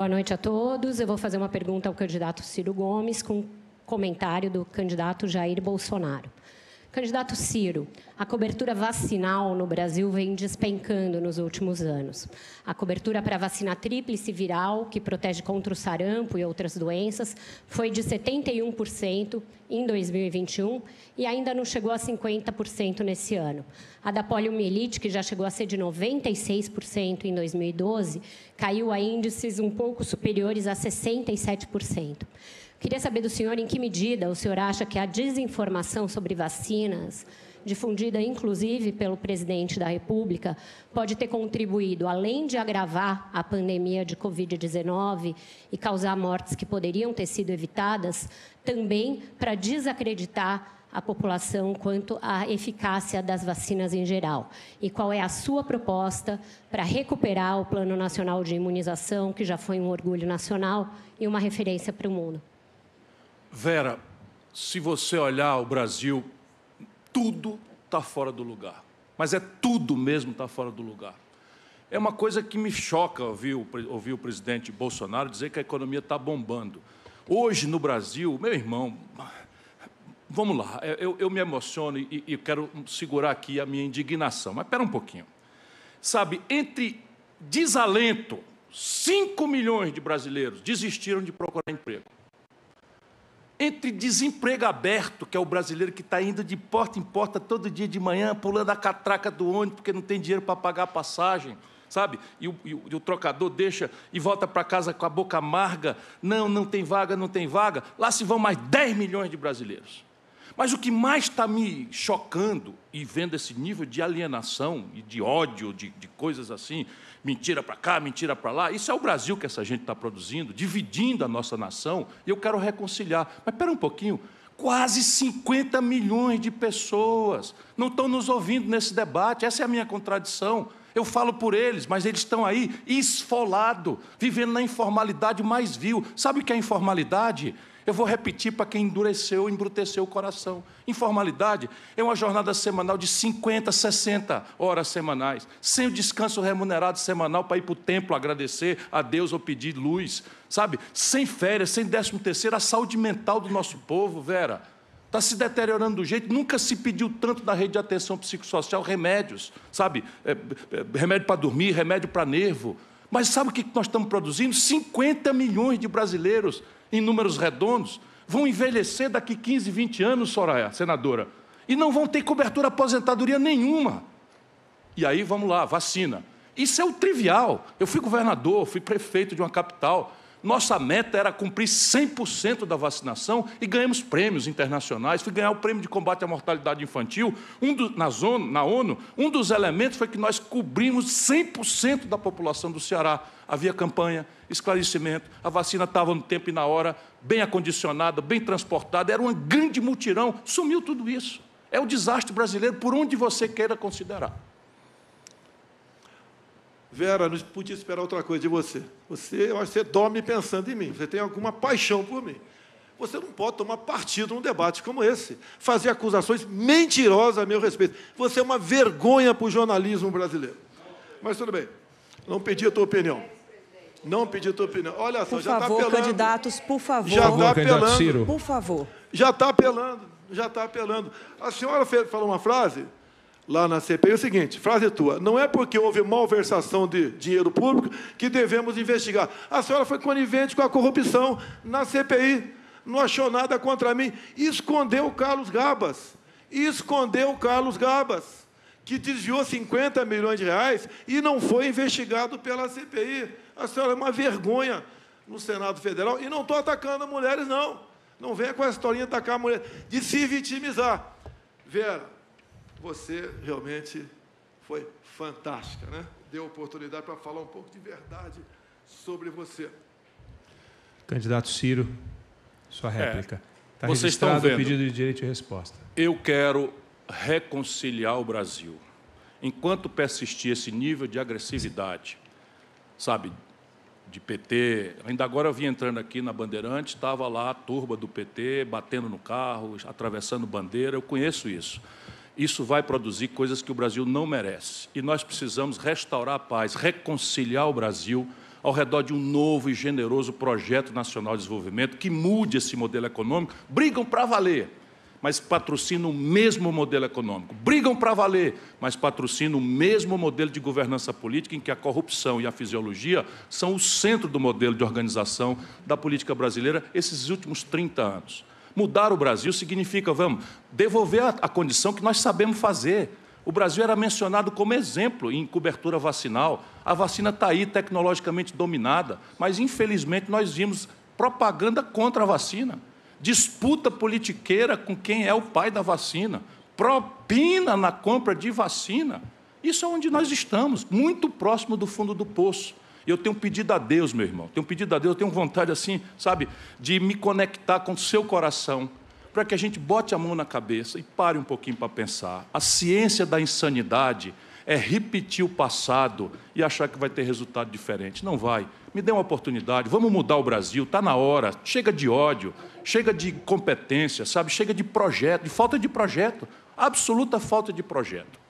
Boa noite a todos. Eu vou fazer uma pergunta ao candidato Ciro Gomes com comentário do candidato Jair Bolsonaro. Candidato Ciro, a cobertura vacinal no Brasil vem despencando nos últimos anos. A cobertura para a vacina tríplice viral, que protege contra o sarampo e outras doenças, foi de 71% em 2021 e ainda não chegou a 50% nesse ano. A da poliomielite, que já chegou a ser de 96% em 2012, caiu a índices um pouco superiores a 67%. Queria saber do senhor em que medida o senhor acha que a desinformação sobre vacinas, difundida inclusive pelo presidente da República, pode ter contribuído, além de agravar a pandemia de Covid-19 e causar mortes que poderiam ter sido evitadas, também para desacreditar a população quanto à eficácia das vacinas em geral? E qual é a sua proposta para recuperar o Plano Nacional de Imunização, que já foi um orgulho nacional e uma referência para o mundo? Vera, se você olhar o Brasil, tudo está fora do lugar. Mas é tudo mesmo está fora do lugar. É uma coisa que me choca ouvir o, ouvir o presidente Bolsonaro dizer que a economia está bombando. Hoje, no Brasil, meu irmão, vamos lá, é, eu, eu me emociono e, e quero segurar aqui a minha indignação. Mas espera um pouquinho. Sabe, entre desalento, 5 milhões de brasileiros desistiram de procurar emprego entre desemprego aberto, que é o brasileiro que está indo de porta em porta todo dia de manhã, pulando a catraca do ônibus porque não tem dinheiro para pagar a passagem, sabe? E o, e o, e o trocador deixa e volta para casa com a boca amarga: não, não tem vaga, não tem vaga. Lá se vão mais 10 milhões de brasileiros. Mas o que mais está me chocando e vendo esse nível de alienação e de ódio, de, de coisas assim, mentira para cá, mentira para lá, isso é o Brasil que essa gente está produzindo, dividindo a nossa nação, e eu quero reconciliar. Mas espera um pouquinho, quase 50 milhões de pessoas não estão nos ouvindo nesse debate, essa é a minha contradição. Eu falo por eles, mas eles estão aí esfolado, vivendo na informalidade mais vil. Sabe o que é informalidade? Eu vou repetir para quem endureceu, embruteceu o coração. Informalidade é uma jornada semanal de 50, 60 horas semanais, sem o descanso remunerado semanal para ir para o templo agradecer a Deus ou pedir luz, sabe? Sem férias, sem décimo terceiro, a saúde mental do nosso povo, Vera, está se deteriorando do jeito. Nunca se pediu tanto na rede de atenção psicossocial remédios, sabe? É, é, remédio para dormir, remédio para nervo mas sabe o que nós estamos produzindo? 50 milhões de brasileiros, em números redondos, vão envelhecer daqui 15, 20 anos, Soraya, senadora, e não vão ter cobertura aposentadoria nenhuma. E aí, vamos lá, vacina. Isso é o trivial. Eu fui governador, fui prefeito de uma capital, nossa meta era cumprir 100% da vacinação e ganhamos prêmios internacionais. Fui ganhar o prêmio de combate à mortalidade infantil um do, na, zona, na ONU. Um dos elementos foi que nós cobrimos 100% da população do Ceará. Havia campanha, esclarecimento, a vacina estava no tempo e na hora, bem acondicionada, bem transportada, era um grande mutirão. Sumiu tudo isso. É o desastre brasileiro, por onde você queira considerar. Vera, não podia esperar outra coisa de você. Você, você dorme pensando em mim, você tem alguma paixão por mim. Você não pode tomar partido num debate como esse, fazer acusações mentirosas a meu respeito. Você é uma vergonha para o jornalismo brasileiro. Mas tudo bem, não pedi a tua opinião. Não pedi a tua opinião. Olha só, por já está apelando. candidatos, por favor. Já está apelando. Ciro. Por favor. Já está apelando, já está apelando. A senhora falou uma frase lá na CPI é o seguinte: frase tua, não é porque houve malversação de dinheiro público que devemos investigar. A senhora foi conivente com a corrupção na CPI, não achou nada contra mim. Escondeu o Carlos Gabas. Escondeu o Carlos Gabas, que desviou 50 milhões de reais e não foi investigado pela CPI. A senhora é uma vergonha no Senado Federal. E não estou atacando mulheres, não. Não venha com essa historinha de atacar a mulher, de se vitimizar. Vera, você realmente foi fantástica, né? Deu oportunidade para falar um pouco de verdade sobre você. Candidato Ciro, sua é. réplica. Está é, Vocês estão vendo. o pedido de direito de resposta. Eu quero reconciliar o Brasil. Enquanto persistir esse nível de agressividade, sabe, de PT. Ainda agora eu vim entrando aqui na Bandeirante, estava lá a turba do PT batendo no carro, atravessando bandeira, eu conheço isso isso vai produzir coisas que o Brasil não merece. E nós precisamos restaurar a paz, reconciliar o Brasil ao redor de um novo e generoso projeto nacional de desenvolvimento que mude esse modelo econômico. Brigam para valer, mas patrocinam o mesmo modelo econômico. Brigam para valer, mas patrocinam o mesmo modelo de governança política em que a corrupção e a fisiologia são o centro do modelo de organização da política brasileira esses últimos 30 anos. Mudar o Brasil significa, vamos, devolver a, a condição que nós sabemos fazer. O Brasil era mencionado como exemplo em cobertura vacinal. A vacina está aí, tecnologicamente dominada, mas infelizmente nós vimos propaganda contra a vacina, disputa politiqueira com quem é o pai da vacina, propina na compra de vacina. Isso é onde nós estamos, muito próximo do fundo do poço. E eu tenho pedido a Deus, meu irmão, tenho pedido a Deus, eu tenho vontade assim, sabe, de me conectar com o seu coração, para que a gente bote a mão na cabeça e pare um pouquinho para pensar. A ciência da insanidade é repetir o passado e achar que vai ter resultado diferente. Não vai. Me dê uma oportunidade, vamos mudar o Brasil, está na hora. Chega de ódio, chega de competência, sabe? Chega de projeto, de falta de projeto, absoluta falta de projeto.